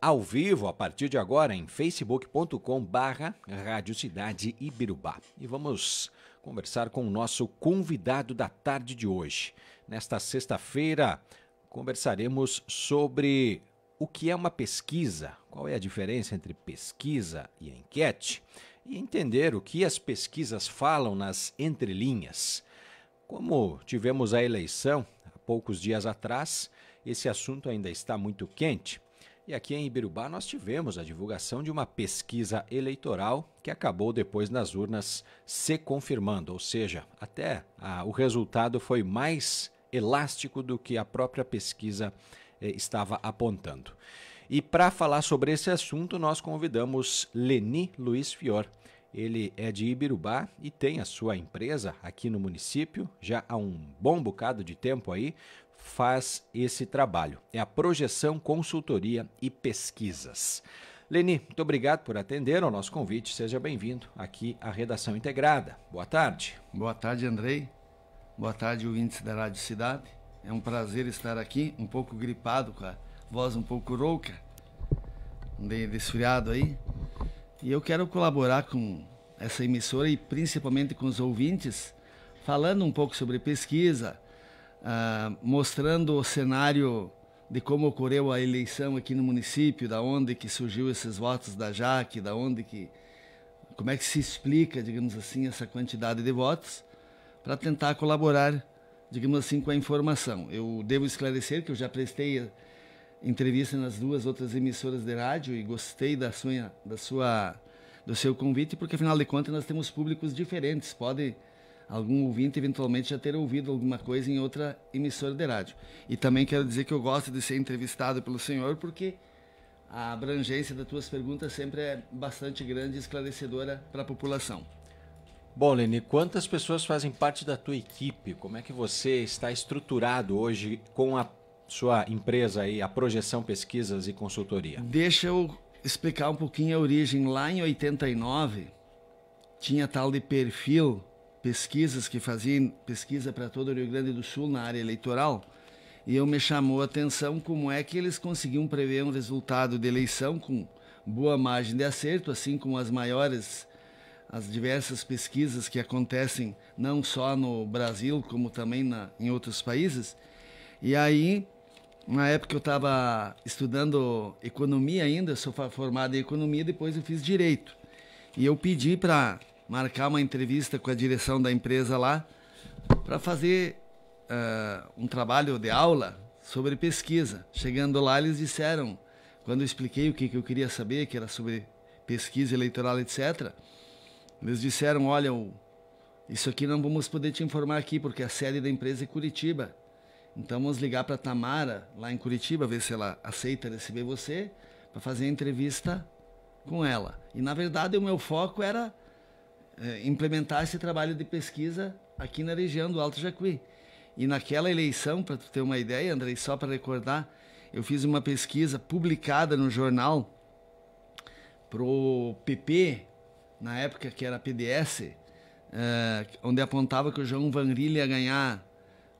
ao vivo a partir de agora em facebook.com/barra Rádio Cidade Ibirubá. E vamos conversar com o nosso convidado da tarde de hoje. Nesta sexta-feira, conversaremos sobre o que é uma pesquisa, qual é a diferença entre pesquisa e enquete, e entender o que as pesquisas falam nas entrelinhas. Como tivemos a eleição há poucos dias atrás, esse assunto ainda está muito quente e aqui em Ibirubá nós tivemos a divulgação de uma pesquisa eleitoral que acabou depois nas urnas se confirmando, ou seja, até a, ah, o resultado foi mais elástico do que a própria pesquisa eh, estava apontando. E para falar sobre esse assunto, nós convidamos Leni Luiz Fior. Ele é de Ibirubá e tem a sua empresa aqui no município já há um bom bocado de tempo aí, faz esse trabalho. É a projeção, consultoria e pesquisas. Leni, muito obrigado por atender ao nosso convite. Seja bem-vindo aqui à Redação Integrada. Boa tarde. Boa tarde, Andrei. Boa tarde, ouvintes da Rádio Cidade. É um prazer estar aqui, um pouco gripado, com a voz um pouco rouca. Andei desfriado aí. E eu quero colaborar com essa emissora e principalmente com os ouvintes, falando um pouco sobre pesquisa, ah, mostrando o cenário de como ocorreu a eleição aqui no município, da onde que surgiu esses votos da Jaque, da onde que como é que se explica, digamos assim, essa quantidade de votos para tentar colaborar, digamos assim, com a informação. Eu devo esclarecer que eu já prestei entrevista nas duas outras emissoras de rádio e gostei da sua, da sua do seu convite, porque afinal de contas nós temos públicos diferentes, pode algum ouvinte eventualmente já ter ouvido alguma coisa em outra emissora de rádio. E também quero dizer que eu gosto de ser entrevistado pelo senhor porque a abrangência das tuas perguntas sempre é bastante grande e esclarecedora para a população. Bom, Leni, quantas pessoas fazem parte da tua equipe? Como é que você está estruturado hoje com a sua empresa aí, a Projeção Pesquisas e Consultoria? Deixa eu explicar um pouquinho a origem. Lá em 89, tinha tal de perfil pesquisas que fazia, pesquisa para todo o Rio Grande do Sul na área eleitoral, e eu me chamou a atenção como é que eles conseguiam prever um resultado de eleição com boa margem de acerto, assim como as maiores, as diversas pesquisas que acontecem não só no Brasil, como também na, em outros países. E aí, na época eu estava estudando economia ainda, sou formado em economia, depois eu fiz direito. E eu pedi para marcar uma entrevista com a direção da empresa lá para fazer uh, um trabalho de aula sobre pesquisa. Chegando lá, eles disseram, quando eu expliquei o que, que eu queria saber, que era sobre pesquisa eleitoral, etc., eles disseram: olha, isso aqui não vamos poder te informar aqui, porque a sede da empresa é Curitiba. Então vamos ligar para a Tamara, lá em Curitiba, ver se ela aceita receber você, para fazer a entrevista com ela. E na verdade o meu foco era é, implementar esse trabalho de pesquisa aqui na região do Alto Jacuí. E naquela eleição, para tu ter uma ideia, Andrei, só para recordar, eu fiz uma pesquisa publicada no jornal pro PP, na época que era PDS, uh, é, onde apontava que o João Van Rilha ia ganhar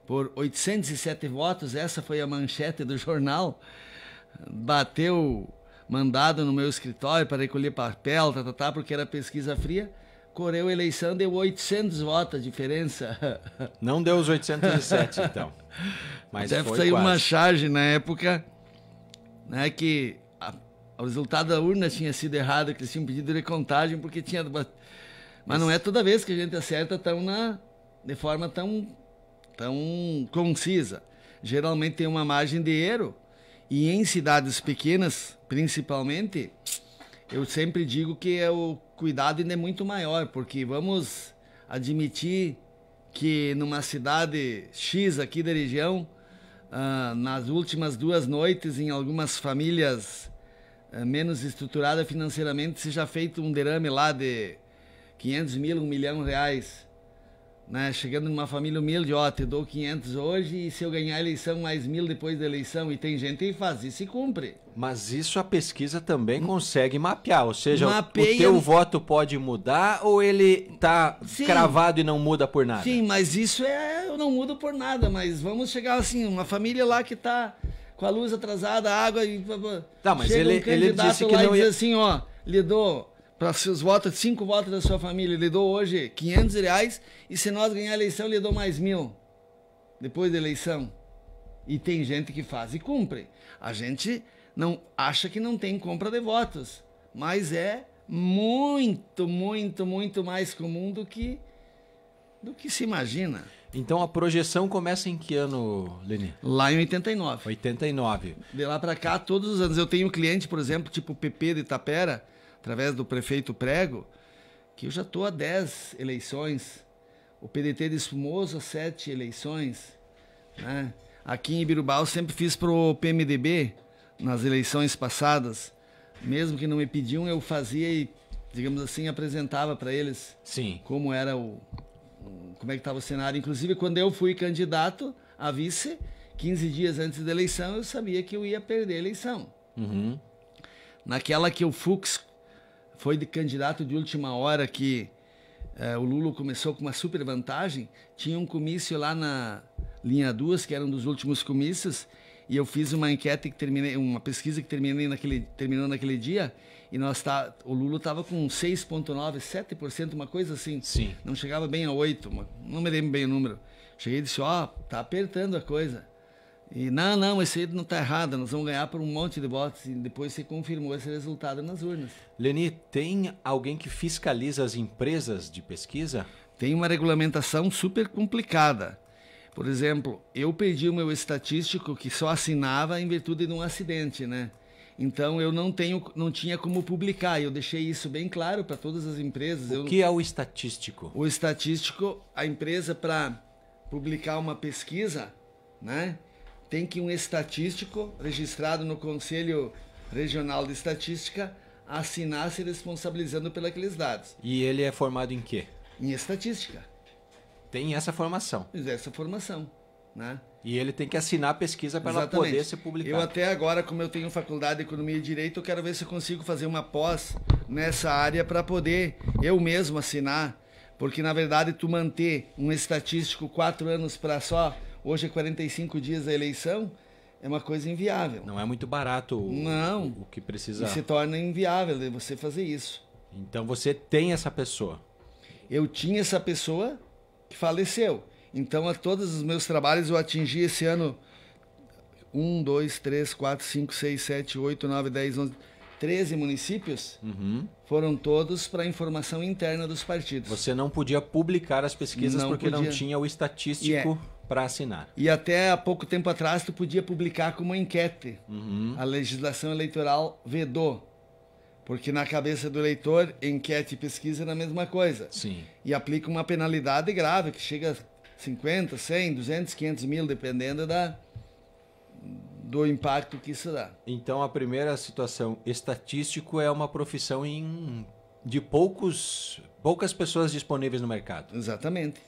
por 807 votos, essa foi a manchete do jornal. Bateu mandado no meu escritório para recolher papel, tá, tá, tá, porque era pesquisa fria correu a eleição, deu 800 votos a diferença. Não deu os 807, então. Mas Deve foi ter quase. uma charge na época, né, que a, o resultado da urna tinha sido errado, que eles tinham pedido recontagem, porque tinha... Mas Isso. não é toda vez que a gente acerta tão na, de forma tão, tão concisa. Geralmente tem uma margem de erro, e em cidades pequenas, principalmente eu sempre digo que é o cuidado ainda é muito maior, porque vamos admitir que numa cidade X aqui da região, ah, nas últimas duas noites, em algumas famílias ah, menos estruturadas financeiramente, seja feito um derrame lá de 500 mil, um milhão de reais né? Chegando numa família humilde, ó, te dou 500 hoje e se eu ganhar a eleição mais mil depois da eleição. E tem gente que faz isso e cumpre. Mas isso a pesquisa também hum. consegue mapear, ou seja, Mapeia... o teu voto pode mudar ou ele tá Sim. cravado e não muda por nada? Sim, mas isso é, eu não mudo por nada, mas vamos chegar assim, uma família lá que tá com a luz atrasada, a água e... Tá, mas Chega ele, um ele disse que não ia... diz assim, ó, lhe dou para seus votos, cinco votos da sua família, lhe dou hoje 500 reais e se nós ganhar a eleição, lhe dou mais mil. Depois da eleição. E tem gente que faz e cumpre. A gente não acha que não tem compra de votos, mas é muito, muito, muito mais comum do que do que se imagina. Então a projeção começa em que ano, Leni? Lá em 89. 89. De lá para cá, todos os anos. Eu tenho um cliente, por exemplo, tipo PP de Tapera, através do prefeito Prego, que eu já estou a 10 eleições, o PDT é de Espumoso a 7 eleições. Né? Aqui em Ibirubá eu sempre fiz para o PMDB, nas eleições passadas. Mesmo que não me pediam, eu fazia e, digamos assim, apresentava para eles Sim. como era o, o como é que estava o cenário. Inclusive, quando eu fui candidato a vice, 15 dias antes da eleição, eu sabia que eu ia perder a eleição. Uhum. Naquela que o Fux foi de candidato de última hora que é, o Lula começou com uma super vantagem. Tinha um comício lá na linha 2, que era um dos últimos comícios, e eu fiz uma enquete que terminei, uma pesquisa que terminei naquele, terminou naquele dia, e nós tá, o Lula estava com 6,9%, 7%, uma coisa assim. Sim. Não chegava bem a 8%, não me lembro bem o número. Cheguei e disse, ó, oh, tá apertando a coisa. E não, não, esse aí não está errado, nós vamos ganhar por um monte de votos. E depois se confirmou esse resultado nas urnas. Leni, tem alguém que fiscaliza as empresas de pesquisa? Tem uma regulamentação super complicada. Por exemplo, eu perdi o meu estatístico que só assinava em virtude de um acidente, né? Então eu não tenho, não tinha como publicar. Eu deixei isso bem claro para todas as empresas. O eu, que é o estatístico? O estatístico, a empresa para publicar uma pesquisa, né? tem que um estatístico registrado no Conselho Regional de Estatística assinar se responsabilizando pelos dados. E ele é formado em quê? Em estatística. Tem essa formação. É, essa formação, né? E ele tem que assinar a pesquisa para ela poder ser publicada. Eu até agora, como eu tenho faculdade de Economia e Direito, eu quero ver se eu consigo fazer uma pós nessa área para poder eu mesmo assinar. Porque, na verdade, tu manter um estatístico quatro anos para só hoje é 45 dias da eleição, é uma coisa inviável. Não é muito barato o, Não, o que precisa. E se torna inviável de você fazer isso. Então você tem essa pessoa. Eu tinha essa pessoa que faleceu. Então, a todos os meus trabalhos eu atingi esse ano 1, 2, 3, 4, 5, 6, 7, 8, 9, 10, 11, 13 municípios. Uhum. Foram todos para informação interna dos partidos. Você não podia publicar as pesquisas não porque podia. não tinha o é estatístico. Yeah para assinar. E até há pouco tempo atrás tu podia publicar como enquete. Uhum. A legislação eleitoral vedou. Porque na cabeça do eleitor, enquete e pesquisa é a mesma coisa. Sim. E aplica uma penalidade grave, que chega a 50, 100, 200, 500 mil, dependendo da, do impacto que isso dá. Então a primeira situação, estatístico é uma profissão em, de poucos, poucas pessoas disponíveis no mercado. Exatamente.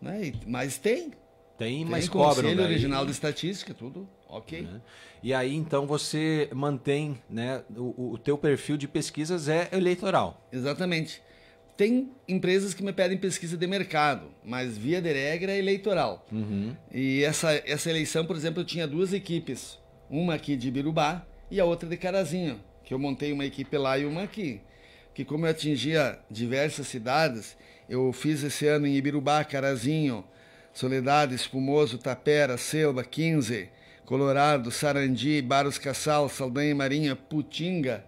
Né? Mas tem. Tem, tem mas cobram. Conselho daí. Regional de Estatística, tudo ok. Né? E aí, então, você mantém, né? O, o teu perfil de pesquisas é eleitoral. Exatamente. Tem empresas que me pedem pesquisa de mercado, mas via de regra é eleitoral. Uhum. E essa, essa eleição, por exemplo, eu tinha duas equipes. Uma aqui de Birubá e a outra de Carazinho, que eu montei uma equipe lá e uma aqui. Que como eu atingia diversas cidades eu fiz esse ano em Ibirubá, Carazinho, Soledade, Espumoso, Tapera, Selva, 15, Colorado, Sarandi, Barros Cassal, Saldanha Marinha, Putinga,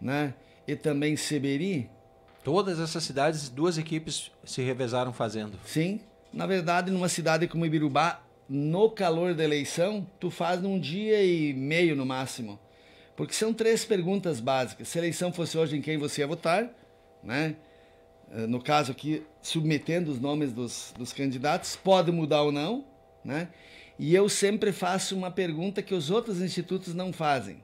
né? E também Seberi. Todas essas cidades, duas equipes se revezaram fazendo. Sim. Na verdade, numa cidade como Ibirubá, no calor da eleição, tu faz num dia e meio no máximo. Porque são três perguntas básicas. Se a eleição fosse hoje em quem você ia votar, né? Eh, no caso aqui, submetendo os nomes dos, dos candidatos, pode mudar ou não, né? E eu sempre faço uma pergunta que os outros institutos não fazem.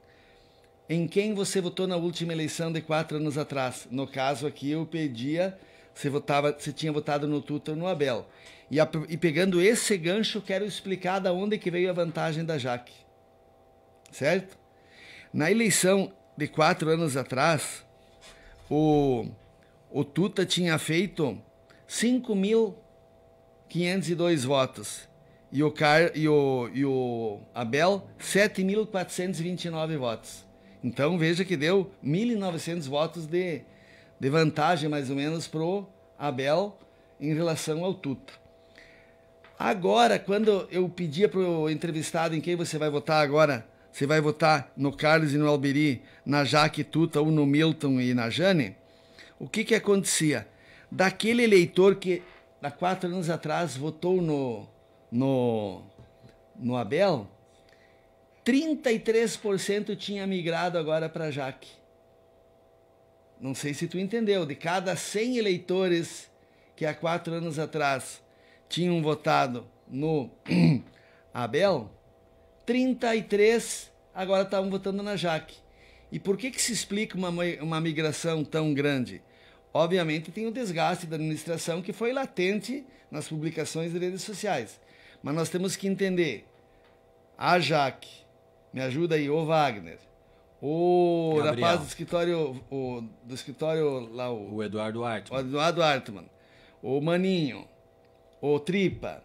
Em quem você votou na última eleição de quatro anos atrás? No caso aqui, eu pedia se votava, se tinha votado no Tuta ou no Abel. E, a, e pegando esse gancho, quero explicar da onde que veio a vantagem da Jaque. Certo? Na eleição de quatro anos atrás, o o Tuta tinha feito 5.502 votos e o, Car... e o... E o Abel 7.429 votos. Então veja que deu 1.900 votos de... de vantagem, mais ou menos, para o Abel em relação ao Tuta. Agora, quando eu pedia para o entrevistado em quem você vai votar agora, você vai votar no Carlos e no Alberi, na Jaque Tuta ou no Milton e na Jane? o que que acontecia? Daquele eleitor que há quatro anos atrás votou no, no, no Abel, 33% tinha migrado agora para Jaque. Não sei se tu entendeu, de cada 100 eleitores que há quatro anos atrás tinham votado no Abel, 33 agora estavam votando na Jaque. E por que, que se explica uma, uma migração tão grande? Obviamente tem o desgaste da administração que foi latente nas publicações de redes sociais. Mas nós temos que entender. A Jaque, me ajuda aí, o Wagner, o Gabriel. rapaz do escritório, o, do escritório lá, o, o Eduardo Hartmann. O Eduardo Artman, o Maninho, o Tripa.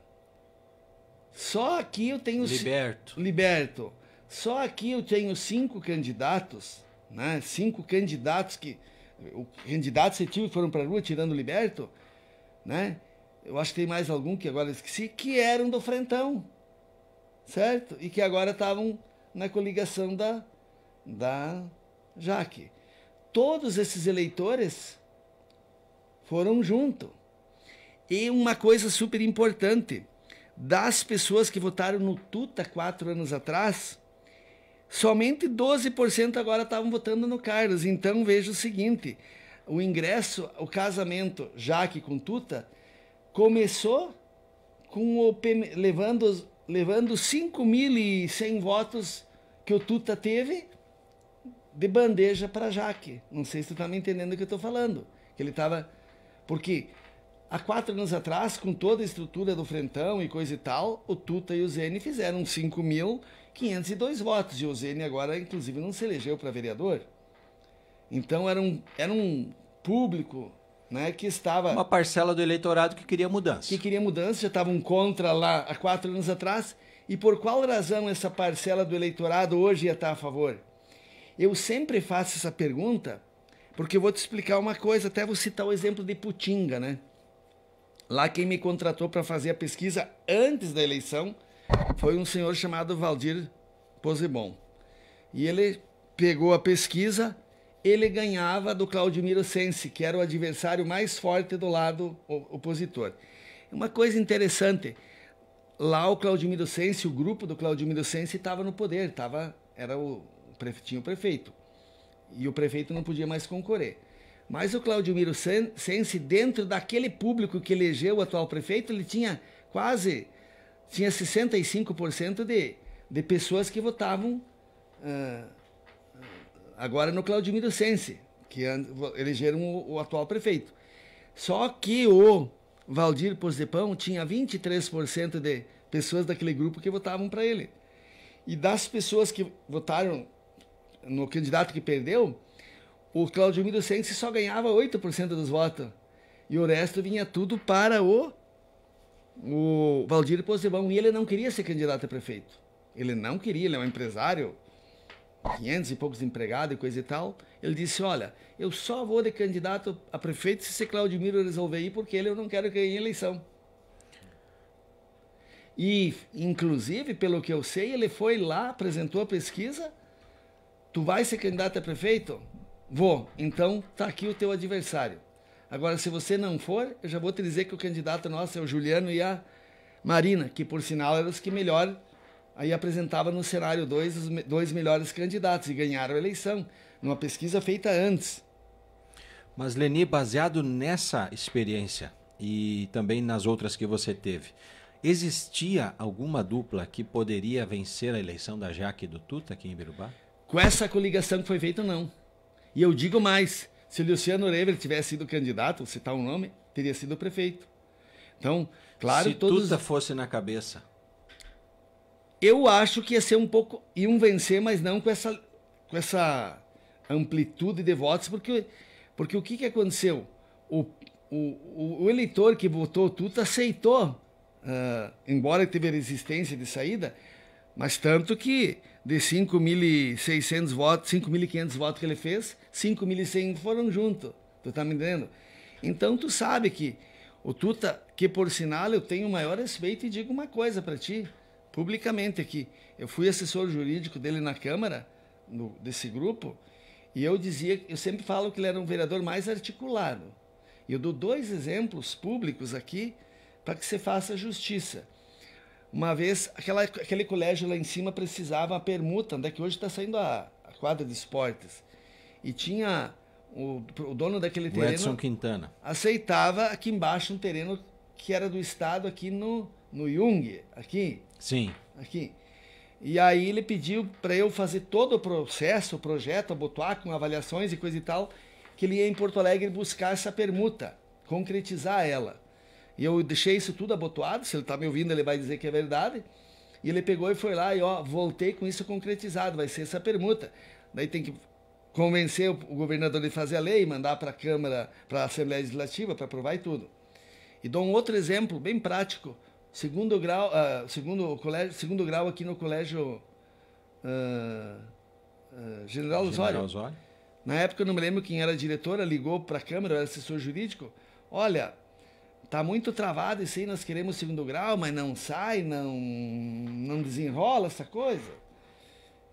Só aqui eu tenho... Liberto. Liberto. Só aqui eu tenho cinco candidatos, né? Cinco candidatos que o candidatos efetivos foram para a rua tirando o liberto, né? Eu acho que tem mais algum que agora esqueci que eram do frentão, certo? E que agora estavam na coligação da da Jaque. Todos esses eleitores foram junto. E uma coisa super importante, das pessoas que votaram no Tuta quatro anos atrás, Somente 12% agora estavam votando no Carlos. Então veja o seguinte: o ingresso, o casamento Jaque com Tuta começou com o, levando, levando 5.100 votos que o Tuta teve de bandeja para Jaque. Não sei se tu está me entendendo o que eu estou falando. Que ele estava Porque há quatro anos atrás, com toda a estrutura do Frentão e coisa e tal, o Tuta e o Zene fizeram 5 mil 502 votos. Josene agora, inclusive, não se elegeu para vereador. Então era um, era um público né, que estava. Uma parcela do eleitorado que queria mudança. Que queria mudança, já estavam contra lá há quatro anos atrás. E por qual razão essa parcela do eleitorado hoje ia estar a favor? Eu sempre faço essa pergunta porque eu vou te explicar uma coisa, até vou citar o exemplo de Putinga, né? Lá quem me contratou para fazer a pesquisa antes da eleição foi um senhor chamado Valdir Posebon. E ele pegou a pesquisa, ele ganhava do Claudimiro Sense, que era o adversário mais forte do lado opositor. Uma coisa interessante, lá o Claudimiro Sense, o grupo do Claudimiro Sense estava no poder, tava, era o, tinha o prefeito. E o prefeito não podia mais concorrer. Mas o Claudimiro Sense, dentro daquele público que elegeu o atual prefeito, ele tinha quase tinha 65% de, de pessoas que votavam uh, agora no Claudio Sense, que elegeram o, o, atual prefeito. Só que o Valdir Posepão tinha 23% de pessoas daquele grupo que votavam para ele. E das pessoas que votaram no candidato que perdeu, o Claudio Sense só ganhava 8% dos votos. E o resto vinha tudo para o o Valdir Pozzebon, e ele não queria ser candidato a prefeito. Ele não queria, ele é um empresário, 500 e poucos empregados e coisa e tal. Ele disse, olha, eu só vou de candidato a prefeito se esse Miro resolver ir, porque ele eu não quero ganhar eleição. E, inclusive, pelo que eu sei, ele foi lá, apresentou a pesquisa. Tu vai ser candidato a prefeito? Vou. Então, tá aqui o teu adversário. Agora, se você não for, eu já vou te dizer que o candidato nosso é o Juliano e a Marina, que por sinal eram os que melhor aí apresentava no cenário dois, os dois melhores candidatos e ganharam a eleição, numa pesquisa feita antes. Mas, Leni, baseado nessa experiência e também nas outras que você teve, existia alguma dupla que poderia vencer a eleição da Jaque e do Tuta aqui em Birubá? Com essa coligação que foi feita, não. E eu digo mais, se o Luciano Rever tivesse sido candidato, vou citar um nome, teria sido prefeito. Então, claro, Se todos... Tuta fosse na cabeça. Eu acho que ia ser um pouco... Iam vencer, mas não com essa, com essa amplitude de votos, porque, porque o que, que aconteceu? O, o, o eleitor que votou Tuta aceitou, uh, embora teve resistência de saída, mas tanto que de 5.600 votos, 5.500 votos que ele fez, 5.100 foram junto. Tu tá me entendendo? Então tu sabe que o Tuta, que por sinal eu tenho o maior respeito e digo uma coisa para ti, publicamente aqui. Eu fui assessor jurídico dele na Câmara, no, desse grupo, e eu dizia, eu sempre falo que ele era um vereador mais articulado. E eu dou dois exemplos públicos aqui para que se faça justiça. Uma vez, aquela, aquele colégio lá em cima precisava a permuta, onde é que hoje está saindo a, a quadra de esportes. E tinha o, o dono daquele o terreno. Edson Quintana. Aceitava aqui embaixo um terreno que era do estado aqui no, no Jung, aqui. Sim. Aqui. E aí ele pediu para eu fazer todo o processo, o projeto, abotoar com avaliações e coisa e tal, que ele ia em Porto Alegre buscar essa permuta, concretizar ela. E eu deixei isso tudo abotoado, se ele tá me ouvindo, ele vai dizer que é verdade. E ele pegou e foi lá e ó, voltei com isso concretizado, vai ser essa permuta. Daí tem que convencer o governador de fazer a lei, mandar para a Câmara, para a Assembleia Legislativa, para aprovar e tudo. E dou um outro exemplo bem prático. Segundo grau, uh, segundo, colégio, segundo grau aqui no colégio uh, uh, General, General Osório. Na época eu não me lembro quem era a diretora, ligou para a Câmara, era assessor jurídico. Olha, tá muito travado isso aí, nós queremos segundo grau, mas não sai, não, não desenrola essa coisa.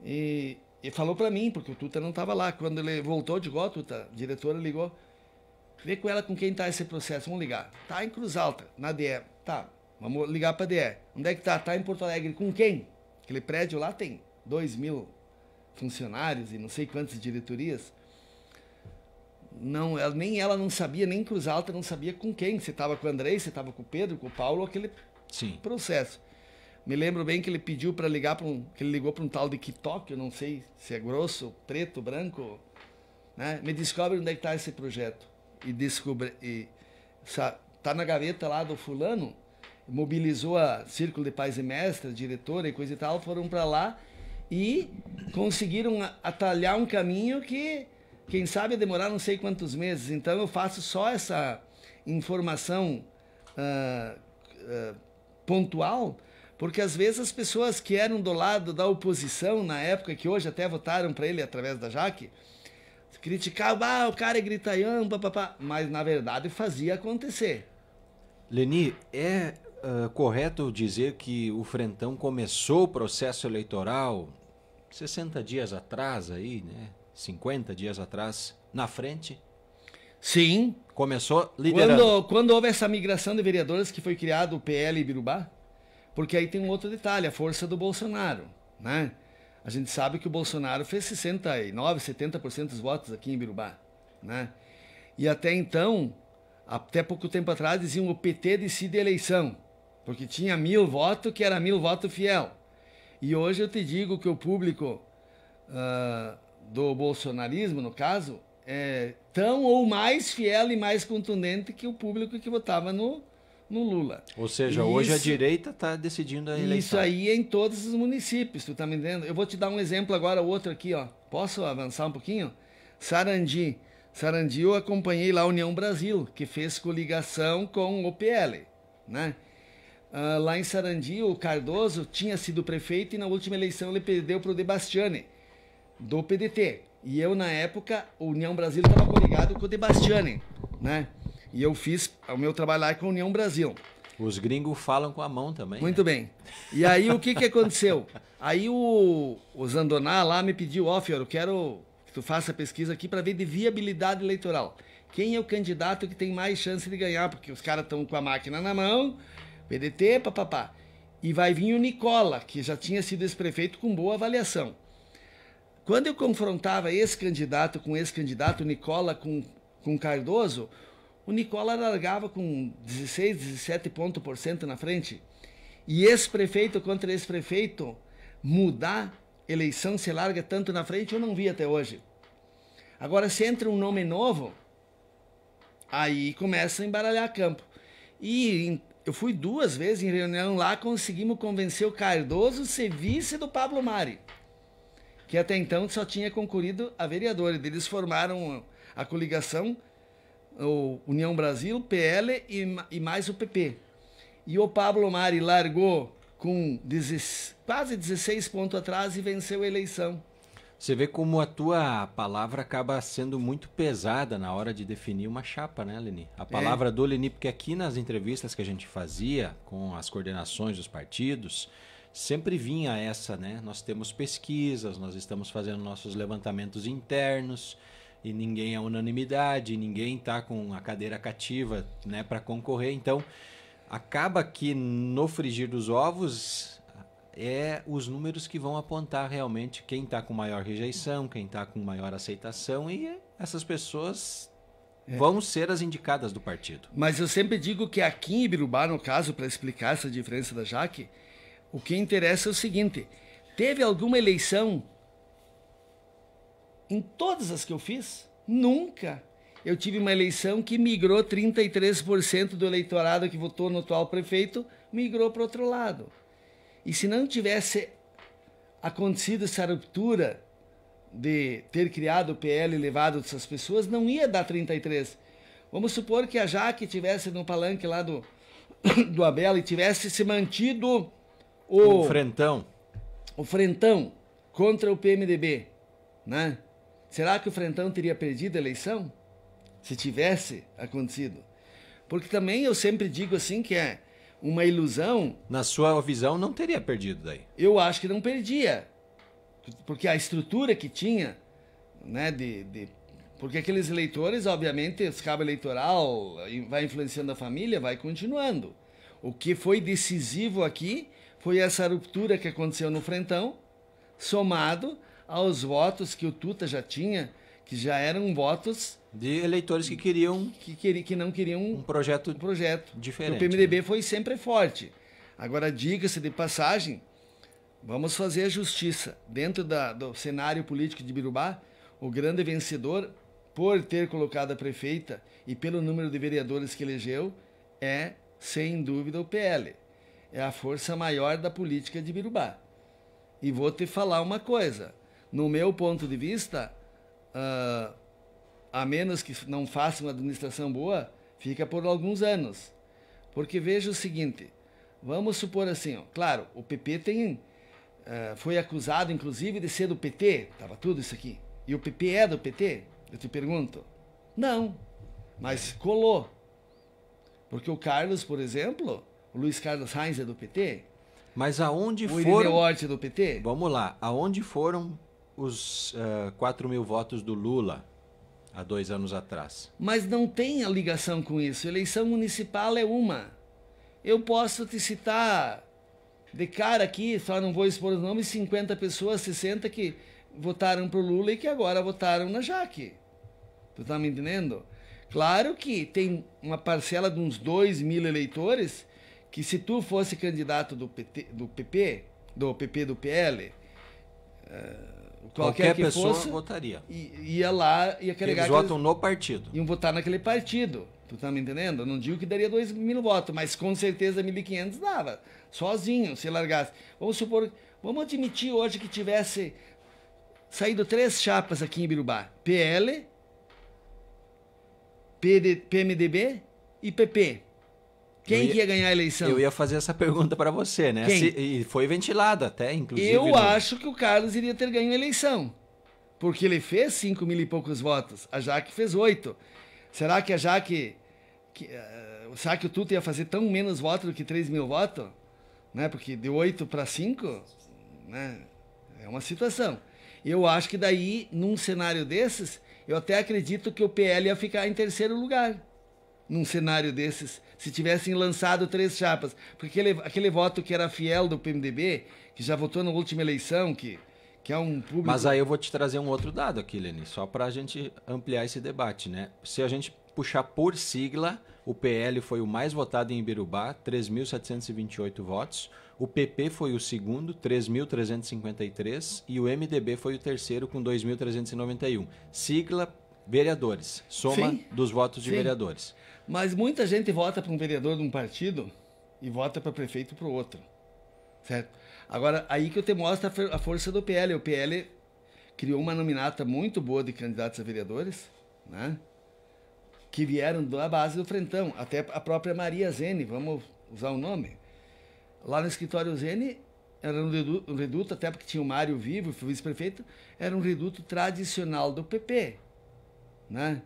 E, e falou para mim, porque o Tuta não estava lá. Quando ele voltou de igual, a diretora ligou. Vê com ela com quem tá esse processo, vamos ligar. Tá em Cruz Alta, na DE. Tá, vamos ligar pra DE. Onde é que tá? Tá em Porto Alegre. Com quem? Aquele prédio lá tem dois mil funcionários e não sei quantas diretorias. Não, ela, nem ela não sabia, nem Cruz Alta não sabia com quem. Você estava com o Andrei, você estava com o Pedro, com o Paulo, aquele Sim. processo. Me lembro bem que ele pediu para ligar para um, que ele ligou para um tal de Kitok, eu não sei se é grosso, preto, branco, né? Me descobre onde é está esse projeto e descobre e tá na gaveta lá do fulano, mobilizou a Círculo de Pais e Mestres, diretora e coisa e tal, foram para lá e conseguiram atalhar um caminho que quem sabe demorar não sei quantos meses. Então eu faço só essa informação uh, uh, pontual porque às vezes as pessoas que eram do lado da oposição, na época que hoje até votaram para ele através da Jaque, criticavam, ah, o cara é gritaião, papapá, mas na verdade fazia acontecer. Leni, é uh, correto dizer que o Frentão começou o processo eleitoral 60 dias atrás aí, né? 50 dias atrás, na frente? Sim. Começou liderando. Quando, quando houve essa migração de vereadores que foi criado o PL Birubá, porque aí tem um outro detalhe, a força do Bolsonaro, né? A gente sabe que o Bolsonaro fez 69, 70% dos votos aqui em Birubá, né? E até então, até pouco tempo atrás, diziam o PT decide a eleição, porque tinha mil votos que era mil votos fiel. E hoje eu te digo que o público uh, do bolsonarismo, no caso, é tão ou mais fiel e mais contundente que o público que votava no, no Lula. Ou seja, isso, hoje a direita está decidindo a eleição. Isso aí é em todos os municípios, tu tá me entendendo? Eu vou te dar um exemplo agora, outro aqui, ó. Posso avançar um pouquinho? Sarandi. Sarandi eu acompanhei lá a União Brasil, que fez coligação com o PL, né? Uh, lá em Sarandi, o Cardoso tinha sido prefeito e na última eleição ele perdeu para o Debastiani, do PDT. E eu, na época, União Brasil estava coligado com o Debastiani, né? E eu fiz o meu trabalho lá com a União Brasil. Os gringos falam com a mão também. Muito né? bem. E aí o que, que aconteceu? Aí o, o Zandoná lá me pediu, ó, oh, Fior, eu quero que tu faça pesquisa aqui para ver de viabilidade eleitoral. Quem é o candidato que tem mais chance de ganhar? Porque os caras estão com a máquina na mão, PDT, papapá. E vai vir o Nicola, que já tinha sido ex-prefeito com boa avaliação. Quando eu confrontava esse candidato com esse candidato, Nicola com, com Cardoso, o Nicola largava com 16, 17 pontos por cento na frente. E ex-prefeito contra ex-prefeito, mudar eleição se larga tanto na frente, eu não vi até hoje. Agora, se entra um nome novo, aí começa a embaralhar campo. E eu fui duas vezes em reunião lá, conseguimos convencer o Cardoso ser vice do Pablo Mari, que até então só tinha concorrido a vereador. Eles formaram a coligação o União Brasil, PL e, e mais o PP. E o Pablo Mari largou com quase 16 pontos atrás e venceu a eleição. Você vê como a tua palavra acaba sendo muito pesada na hora de definir uma chapa, né, Leni? A é. palavra é. do Leni, porque aqui nas entrevistas que a gente fazia com as coordenações dos partidos, sempre vinha essa, né? Nós temos pesquisas, nós estamos fazendo nossos levantamentos internos e ninguém é unanimidade, ninguém está com a cadeira cativa né, para concorrer. Então, acaba que no frigir dos ovos é os números que vão apontar realmente quem está com maior rejeição, quem está com maior aceitação e essas pessoas é. vão ser as indicadas do partido. Mas eu sempre digo que aqui em Ibirubá, no caso, para explicar essa diferença da Jaque, o que interessa é o seguinte: teve alguma eleição em todas as que eu fiz, nunca eu tive uma eleição que migrou 33% do eleitorado que votou no atual prefeito, migrou para outro lado. E se não tivesse acontecido essa ruptura de ter criado o PL e levado essas pessoas, não ia dar 33. Vamos supor que a Jaque tivesse no palanque lá do, do Abel e tivesse se mantido o... o frentão. O frentão contra o PMDB, né? Será que o Frentão teria perdido a eleição? Se tivesse acontecido. Porque também eu sempre digo assim que é uma ilusão. Na sua visão, não teria perdido daí? Eu acho que não perdia. Porque a estrutura que tinha, né, de, de porque aqueles eleitores, obviamente, o cabo eleitoral vai influenciando a família, vai continuando. O que foi decisivo aqui foi essa ruptura que aconteceu no Frentão, somado aos votos que o Tuta já tinha, que já eram votos de eleitores que queriam que, queri, que não queriam um projeto, um projeto. diferente. o PMDB né? foi sempre forte. Agora diga-se de passagem, vamos fazer a justiça dentro da, do cenário político de Birubá, o grande vencedor por ter colocado a prefeita e pelo número de vereadores que elegeu é sem dúvida o PL. É a força maior da política de Birubá. E vou te falar uma coisa. No meu ponto de vista, uh, a menos que não faça uma administração boa, fica por alguns anos. Porque veja o seguinte, vamos supor assim, ó, claro, o PP tem, uh, foi acusado inclusive de ser do PT, estava tudo isso aqui. E o PP é do PT? Eu te pergunto. Não, mas colou. Porque o Carlos, por exemplo, o Luiz Carlos Reis é do PT. Mas aonde o foram... O Orte é do PT. Vamos lá, aonde foram os uh, eh, 4 mil votos do Lula há dois anos atrás. Mas não tem a ligação com isso. Eleição municipal é uma. Eu posso te citar de cara aqui, só não vou expor os nomes, 50 pessoas, 60 que votaram para o Lula e que agora votaram na Jaque. Tu tá me entendendo? Claro que tem uma parcela de uns 2 mil eleitores que se tu fosse candidato do, PT, do PP, do PP do PL, uh, eh, Qualquer, pessoa fosse, votaria. Ia lá, ia carregar. Eles votam eles, no partido. Iam votar naquele partido. Tu tá me entendendo? Eu não digo que daria 2 mil votos, mas com certeza 1.500 dava. Sozinho, se largasse. Vamos supor, vamos admitir hoje que tivesse saído três chapas aqui em Birubá: PL, PD, PMDB e PP. Quem ia, que ia ganhar a eleição? Eu ia fazer essa pergunta para você, né? Se, e foi ventilado até, inclusive. Eu no... acho que o Carlos iria ter ganho a eleição. Porque ele fez 5 mil e poucos votos. A Jaque fez 8. Será que a Jaque. Que, uh, será que o Tuto ia fazer tão menos votos do que 3 mil votos? Né? Porque de 8 para 5 né? é uma situação. Eu acho que daí, num cenário desses, eu até acredito que o PL ia ficar em terceiro lugar num cenário desses se tivessem lançado três chapas. Porque aquele, aquele voto que era fiel do PMDB, que já votou na última eleição, que, que é um público. Mas aí eu vou te trazer um outro dado aqui, Leni, só para a gente ampliar esse debate. né? Se a gente puxar por sigla, o PL foi o mais votado em Ibirubá, 3.728 votos. O PP foi o segundo, 3.353, e o MDB foi o terceiro, com 2.391. Sigla vereadores, soma Sim. dos votos de Sim. vereadores. Mas muita gente vota para um vereador de um partido e vota para prefeito para o outro. Certo? Agora, aí que eu te mostro a força do PL. O PL criou uma nominata muito boa de candidatos a vereadores, né? que vieram da base do Frentão. Até a própria Maria Zene, vamos usar o nome. Lá no escritório Zene, era um reduto, até porque tinha o Mário vivo, vice-prefeito, era um reduto tradicional do PP. Né?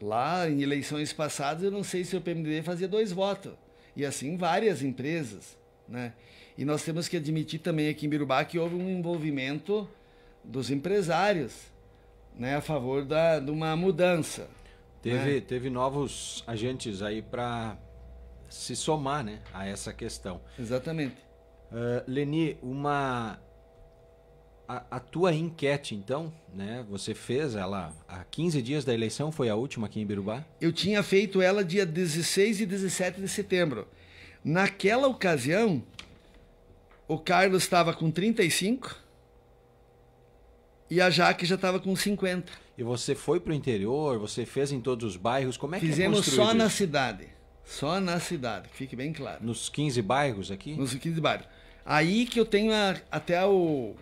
Lá em eleições passadas, eu não sei se o PMDB fazia dois votos. E assim várias empresas. Né? E nós temos que admitir também aqui em Birubá que houve um envolvimento dos empresários né, a favor da, de uma mudança. Teve, né? teve novos agentes aí para se somar né, a essa questão. Exatamente. Uh, Leni, uma a, tua enquete, então, né? Você fez ela há 15 dias da eleição, foi a última aqui em Birubá? Eu tinha feito ela dia 16 e 17 de setembro. Naquela ocasião, o Carlos estava com 35 e a Jaque já estava com 50. E você foi para o interior, você fez em todos os bairros, como é que Fizemos é Fizemos só na cidade, só na cidade, fique bem claro. Nos 15 bairros aqui? Nos 15 bairros. Aí que eu tenho a, até o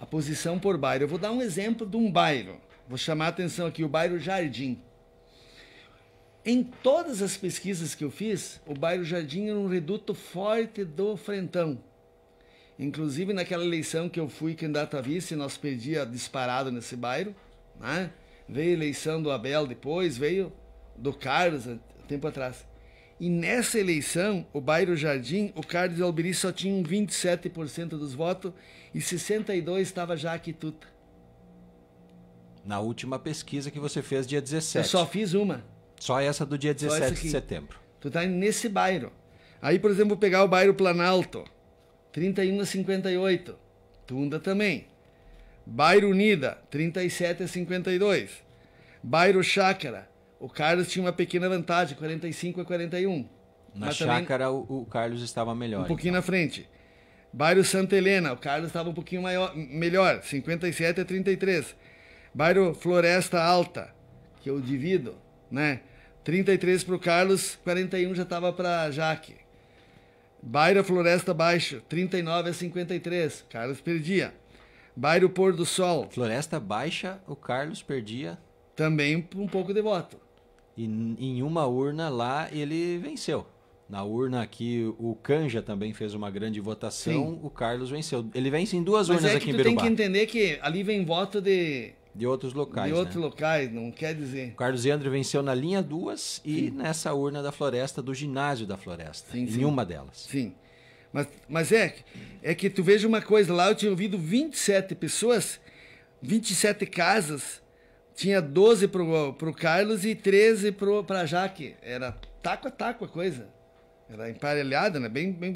a posição por bairro. Eu vou dar um exemplo de um bairro. Vou chamar a atenção aqui, o bairro Jardim. Em todas as pesquisas que eu fiz, o bairro Jardim era um reduto forte do Frentão. Inclusive naquela eleição que eu fui candidato a vice, nós perdia disparado nesse bairro. Né? Veio a eleição do Abel depois, veio do Carlos, tempo atrás. E nessa eleição, o bairro Jardim, o Carlos Alberi só tinha 27% dos votos e 62% estava já Quituta. Na última pesquisa que você fez dia 17. Eu só fiz uma. Só essa do dia 17 de setembro. Tu tá nesse bairro. Aí, por exemplo, vou pegar o bairro Planalto, 31 a 58. Tunda também. Bairro Unida, 37 a 52. Bairro Chácara, o Carlos tinha uma pequena vantagem, 45 a 41. Na Mas chácara também, o, o, Carlos estava melhor. Um pouquinho então. na frente. Bairro Santa Helena, o Carlos estava um pouquinho maior, melhor, 57 a 33. Bairro Floresta Alta, que eu divido, né? 33 para o Carlos, 41 já estava para Jaque. Bairro Floresta Baixo, 39 a 53. Carlos perdia. Bairro Pôr do Sol. Floresta Baixa, o Carlos perdia. Também um pouco de voto. E em uma urna lá ele venceu. Na urna aqui, o Canja também fez uma grande votação, Sim. o Carlos venceu. Ele vence em duas Mas urnas é aqui em Berubá. Mas tem que entender que ali vem voto de... De outros locais, De né? outros né? locais, não quer dizer... O Carlos Leandro venceu na linha duas e sim. nessa urna da floresta, do ginásio da floresta, sim, em sim. uma delas. Sim, mas, mas é, é que tu veja uma coisa, lá eu tinha ouvido 27 pessoas, 27 casas tinha 12 pro, pro Carlos e 13 pro, pra Jaque. Era taco a taco a coisa. Era emparelhada, né? Bem, bem...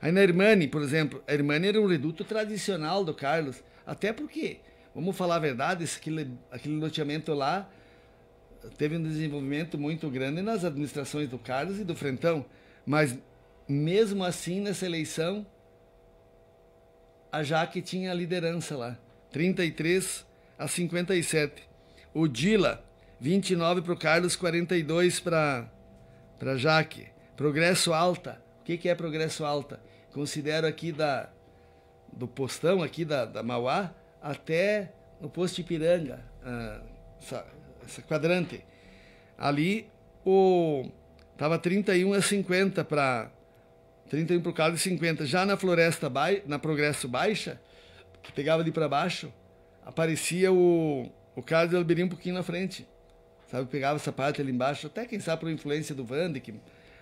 Aí na Irmani, por exemplo, a Irmani era um reduto tradicional do Carlos. Até porque, vamos falar a verdade, esse, aquele, aquele loteamento lá teve um desenvolvimento muito grande nas administrações do Carlos e do Frentão. Mas mesmo assim, nessa eleição, a Jaque tinha a liderança lá. 33 a 57. O Dila, 29 para o Carlos, 42 para para Jaque. Progresso alta. O que, que é progresso alta? Considero aqui da do postão aqui da, da Mauá até no posto de Piranga, ah, essa, essa quadrante. Ali o tava 31 a 50 para 31 para o Carlos e 50. Já na floresta ba, na progresso baixa, que pegava ali para baixo, aparecia o o Carlos Alberim um pouquinho na frente. Sabe, pegava essa parte ali embaixo, até quem sabe por influência do Vande, que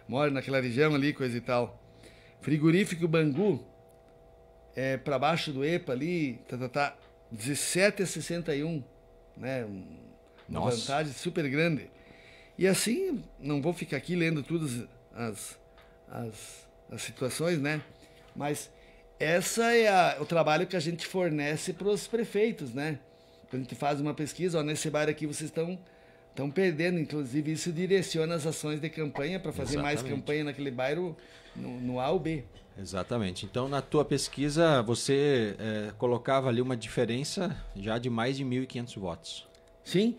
mora naquela região ali, coisa e tal. Frigorífico Bangu, é, para baixo do EPA ali, tá, tá, tá, 17 a 61, né? Uma Nossa. vantagem super grande. E assim, não vou ficar aqui lendo todas as, as, as situações, né? Mas essa é a, o trabalho que a gente fornece para os prefeitos, né? Quando a gente faz uma pesquisa, ó, nesse bairro aqui vocês estão estão perdendo. Inclusive, isso direciona as ações de campanha para fazer Exatamente. mais campanha naquele bairro no, no, A ou B. Exatamente. Então, na tua pesquisa, você é, colocava ali uma diferença já de mais de 1.500 votos. Sim.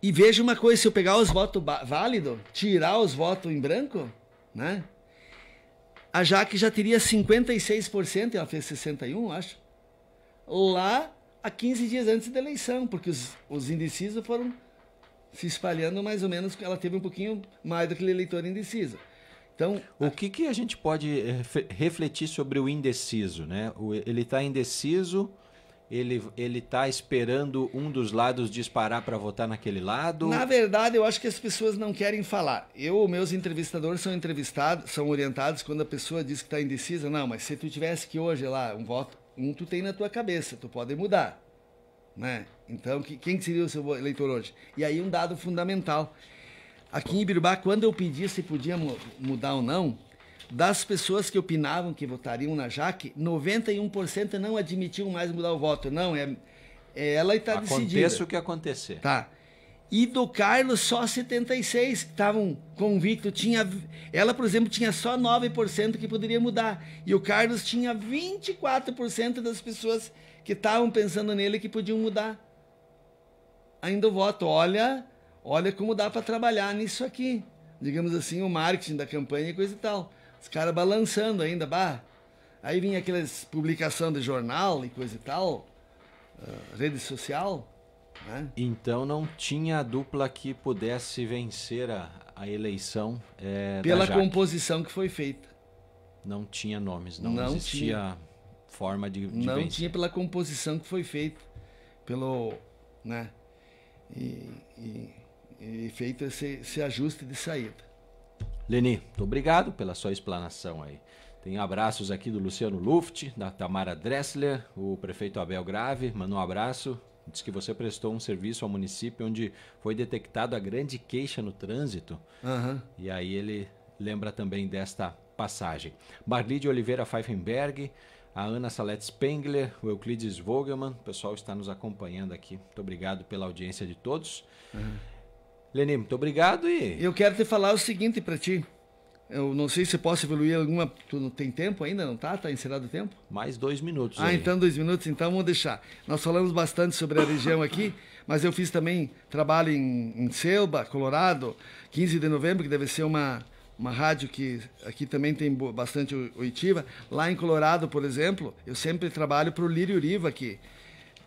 E veja uma coisa, se eu pegar os votos válidos, tirar os votos em branco, né? A Jaque já teria 56%, ela fez 61, acho. Lá a 15 dias antes da eleição, porque os, os indecisos foram se espalhando mais ou menos, ela teve um pouquinho mais do que eleitor indeciso. Então, o a... que, que a gente pode eh, refletir sobre o indeciso? Né? Ele está indeciso, ele está esperando um dos lados disparar para votar naquele lado? Na verdade, eu acho que as pessoas não querem falar. Eu, meus entrevistadores são entrevistados, são orientados quando a pessoa diz que está indecisa. Não, mas se tu tivesse que hoje lá um voto um tu tem na tua cabeça, tu pode mudar, né? Então, que, quem seria o seu eleitor hoje? E aí um dado fundamental. Aqui em Ibirubá, quando eu pedi se podia mudar ou não, das pessoas que opinavam que votariam na Jaque, 91% não admitiam mais mudar o voto. Não, é, é ela está decidindo Aconteça o que acontecer. Tá e do Carlos só 76 estavam convictos. Tinha, ela, por exemplo, tinha só 9% que poderia mudar. E o Carlos tinha 24% das pessoas que estavam pensando nele que podiam mudar. Ainda o voto, olha, olha como dá para trabalhar nisso aqui. Digamos assim, o marketing da campanha e coisa e tal. Os caras balançando ainda, bah. Aí vinha aquelas publicação de jornal e coisa e tal, uh, rede social né? Então não tinha dupla que pudesse vencer a, a eleição. É, Pela composição que foi feita. Não tinha nomes, não, não existia tinha. forma de, de Não vencer. tinha pela composição que foi feita, pelo, né, e, e, e feito esse, esse ajuste de saída. Leni, muito obrigado pela sua explanação aí. Tem abraços aqui do Luciano Luft, da Tamara Dressler, o prefeito Abel Grave, manda um abraço. Diz que você prestou um serviço ao município onde foi detectada a grande queixa no trânsito. Uhum. E aí ele lembra também desta passagem. Barli de Oliveira Pfeifenberg, a Ana Salete Spengler, o Euclides Vogelman, o pessoal está nos acompanhando aqui. Muito obrigado pela audiência de todos. Uhum. muito obrigado e. Eu quero te falar o seguinte para ti. Eu não sei se posso evoluir alguma. Tu não tem tempo ainda, não tá? Tá encerrado o tempo? Mais dois minutos. Ah, aí. então dois minutos, então vamos deixar. Nós falamos bastante sobre a região aqui, mas eu fiz também trabalho em, em Selba, Colorado, 15 de novembro, que deve ser uma, uma rádio que aqui também tem bastante oitiva. Lá em Colorado, por exemplo, eu sempre trabalho para o Lírio Riva aqui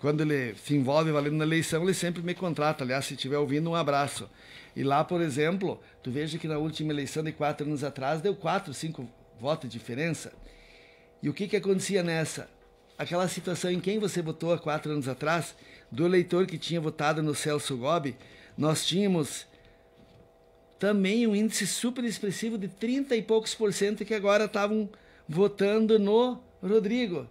quando ele se envolve valendo na eleição, ele sempre me contrata. Aliás, se estiver ouvindo, um abraço. E lá, por exemplo, tu veja que na última eleição de quatro anos atrás deu quatro, cinco votos de diferença. E o que, que acontecia nessa? Aquela situação em quem você votou há quatro anos atrás, do eleitor que tinha votado no Celso Gobi, nós tínhamos também um índice super expressivo de 30 e poucos por cento que agora estavam votando no Rodrigo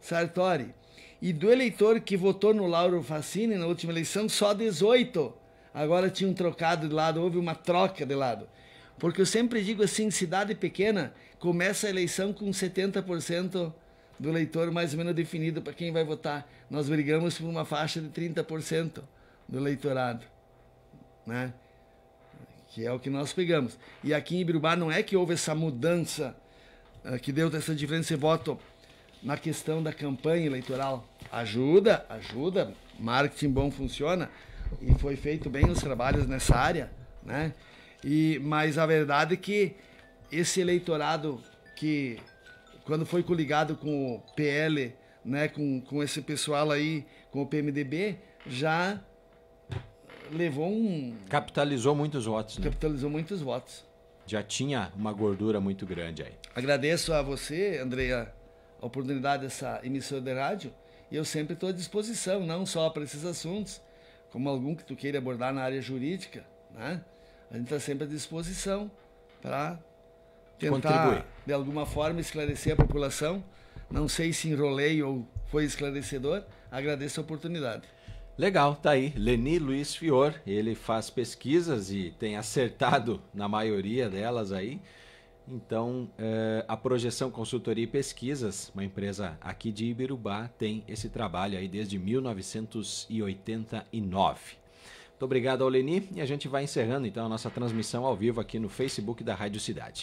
Sartori. E do eleitor que votou no Lauro Facini na última eleição, só 18. Agora tinha um trocado de lado, houve uma troca de lado. Porque eu sempre digo assim, cidade pequena, começa a eleição com 70% do eleitor mais ou menos definido para quem vai votar. Nós brigamos por uma faixa de 30% do eleitorado, né? Que é o que nós pegamos. E aqui em Ibirubá não é que houve essa mudança, eh, que deu essa diferença de voto na questão da campanha eleitoral. Ajuda, ajuda, marketing bom funciona e foi feito bem os trabalhos nessa área, né? E mas a verdade é que esse eleitorado que quando foi coligado com o PL, né, com, com esse pessoal aí, com o PMDB, já levou um capitalizou muitos votos, né? Capitalizou muitos votos. Já tinha uma gordura muito grande aí. Agradeço a você, Andreia a oportunidade dessa emissora de rádio e eu sempre estou à disposição, não só para esses assuntos, como algum que tu queira abordar na área jurídica, né? A gente está sempre à disposição para tentar, de alguma forma, esclarecer a população. Não sei se enrolei ou foi esclarecedor. Agradeço a oportunidade. Legal, tá aí. Leni Luiz Fior, ele faz pesquisas e tem acertado na maioria delas aí. Então, é, a Projeção Consultoria e Pesquisas, uma empresa aqui de Ibirubá, tem esse trabalho aí desde 1989. Muito obrigado ao e a gente vai encerrando então a nossa transmissão ao vivo aqui no Facebook da Rádio Cidade.